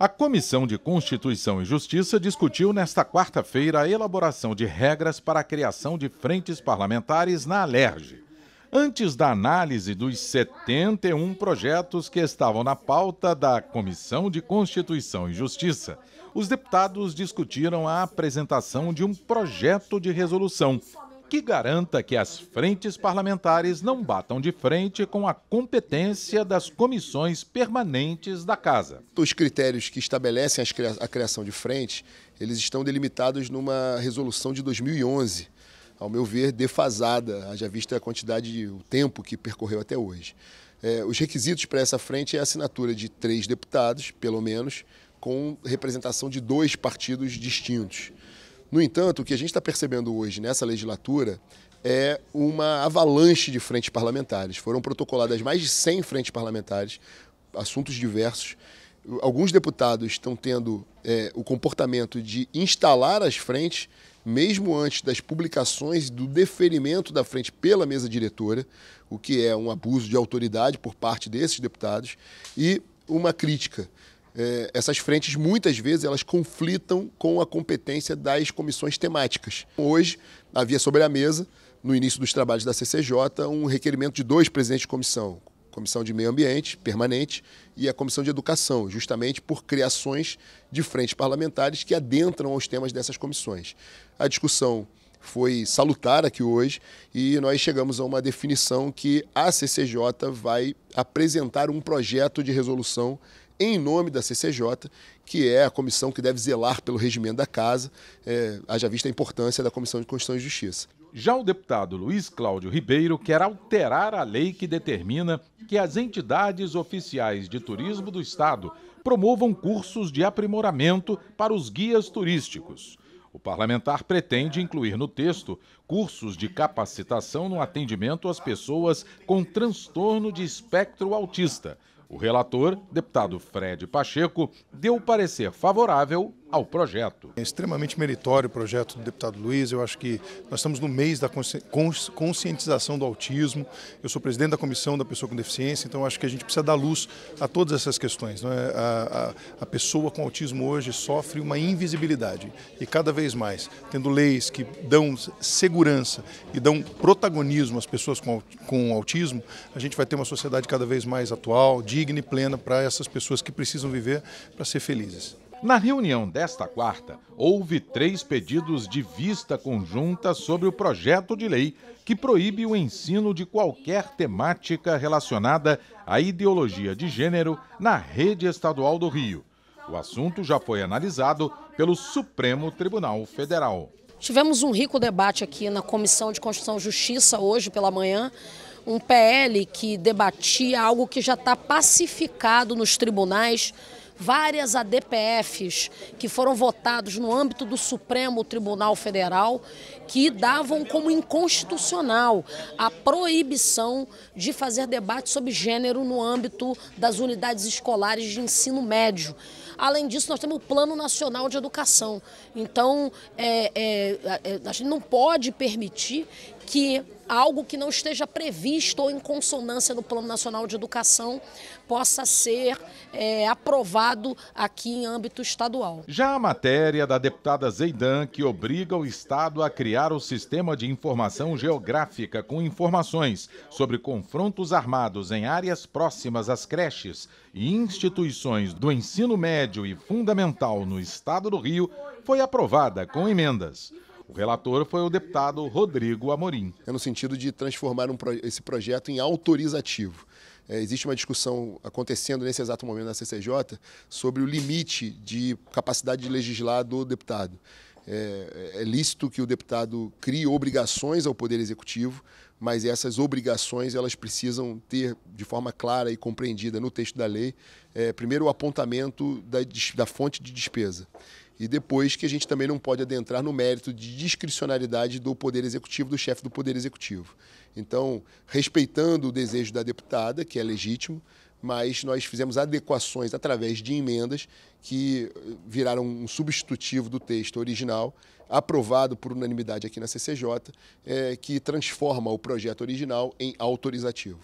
A Comissão de Constituição e Justiça discutiu nesta quarta-feira a elaboração de regras para a criação de frentes parlamentares na Alerj. Antes da análise dos 71 projetos que estavam na pauta da Comissão de Constituição e Justiça, os deputados discutiram a apresentação de um projeto de resolução que garanta que as frentes parlamentares não batam de frente com a competência das comissões permanentes da Casa. Os critérios que estabelecem a criação de frentes, eles estão delimitados numa resolução de 2011, ao meu ver, defasada, haja vista a quantidade, o tempo que percorreu até hoje. É, os requisitos para essa frente é a assinatura de três deputados, pelo menos, com representação de dois partidos distintos. No entanto, o que a gente está percebendo hoje nessa legislatura é uma avalanche de frentes parlamentares. Foram protocoladas mais de 100 frentes parlamentares, assuntos diversos. Alguns deputados estão tendo é, o comportamento de instalar as frentes, mesmo antes das publicações e do deferimento da frente pela mesa diretora, o que é um abuso de autoridade por parte desses deputados, e uma crítica é, essas frentes muitas vezes elas conflitam com a competência das comissões temáticas. Hoje havia sobre a mesa, no início dos trabalhos da CCJ, um requerimento de dois presidentes de comissão, Comissão de Meio Ambiente Permanente e a Comissão de Educação, justamente por criações de frentes parlamentares que adentram aos temas dessas comissões. A discussão foi salutar aqui hoje e nós chegamos a uma definição que a CCJ vai apresentar um projeto de resolução em nome da CCJ, que é a comissão que deve zelar pelo regimento da casa, é, haja vista a importância da Comissão de Constituição e Justiça. Já o deputado Luiz Cláudio Ribeiro quer alterar a lei que determina que as entidades oficiais de turismo do Estado promovam cursos de aprimoramento para os guias turísticos. O parlamentar pretende incluir no texto cursos de capacitação no atendimento às pessoas com transtorno de espectro autista, o relator, deputado Fred Pacheco, deu parecer favorável ao projeto. É extremamente meritório o projeto do deputado Luiz. Eu acho que nós estamos no mês da conscientização do autismo. Eu sou presidente da comissão da pessoa com deficiência, então acho que a gente precisa dar luz a todas essas questões. Não é? a, a, a pessoa com autismo hoje sofre uma invisibilidade e cada vez mais, tendo leis que dão segurança e dão protagonismo às pessoas com, com autismo, a gente vai ter uma sociedade cada vez mais atual, digna e plena para essas pessoas que precisam viver para ser felizes. Na reunião desta quarta, houve três pedidos de vista conjunta sobre o projeto de lei que proíbe o ensino de qualquer temática relacionada à ideologia de gênero na rede estadual do Rio. O assunto já foi analisado pelo Supremo Tribunal Federal. Tivemos um rico debate aqui na Comissão de Constituição e Justiça hoje pela manhã. Um PL que debatia algo que já está pacificado nos tribunais várias ADPFs que foram votados no âmbito do Supremo Tribunal Federal que davam como inconstitucional a proibição de fazer debate sobre gênero no âmbito das unidades escolares de ensino médio. Além disso, nós temos o Plano Nacional de Educação. Então, é, é, a é, gente não pode permitir que algo que não esteja previsto ou em consonância no Plano Nacional de Educação possa ser é, aprovado aqui em âmbito estadual. Já a matéria da deputada Zeidan, que obriga o Estado a criar o sistema de informação geográfica com informações sobre confrontos armados em áreas próximas às creches e instituições do ensino médio e fundamental no Estado do Rio, foi aprovada com emendas. O relator foi o deputado Rodrigo Amorim. É no sentido de transformar um esse projeto em autorizativo. É, existe uma discussão acontecendo nesse exato momento na CCJ sobre o limite de capacidade de legislar do deputado. É, é lícito que o deputado crie obrigações ao Poder Executivo, mas essas obrigações elas precisam ter de forma clara e compreendida no texto da lei, é, primeiro o apontamento da, da fonte de despesa. E depois que a gente também não pode adentrar no mérito de discricionalidade do Poder Executivo, do chefe do Poder Executivo. Então, respeitando o desejo da deputada, que é legítimo, mas nós fizemos adequações através de emendas que eh, viraram um substitutivo do texto original, aprovado por unanimidade aqui na CCJ, é, eh, que transforma o projeto original em autorizativo.